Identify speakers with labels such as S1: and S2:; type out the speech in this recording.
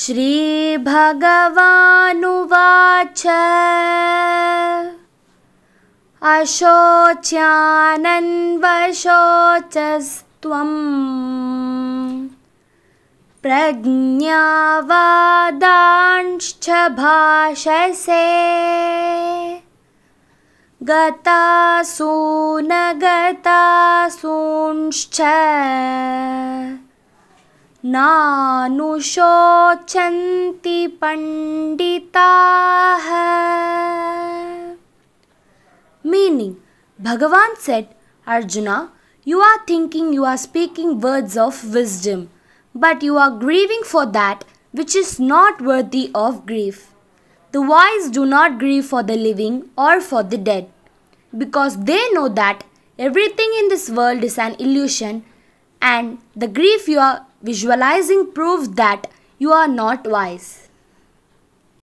S1: श्रीभगवानुवाच अशोच्यानन्वशोचस्त्वम् प्रज्ञावादांश्च भाषसे गतासून नानु शोचन्ति पंडिताः meaning bhagavan said arjuna you are thinking you are speaking words of wisdom but you are grieving for that which is not worthy of grief the wise do not grieve for the living or for the dead because they know that everything in this world is an illusion and the grief you are Visualizing proves that you are not wise.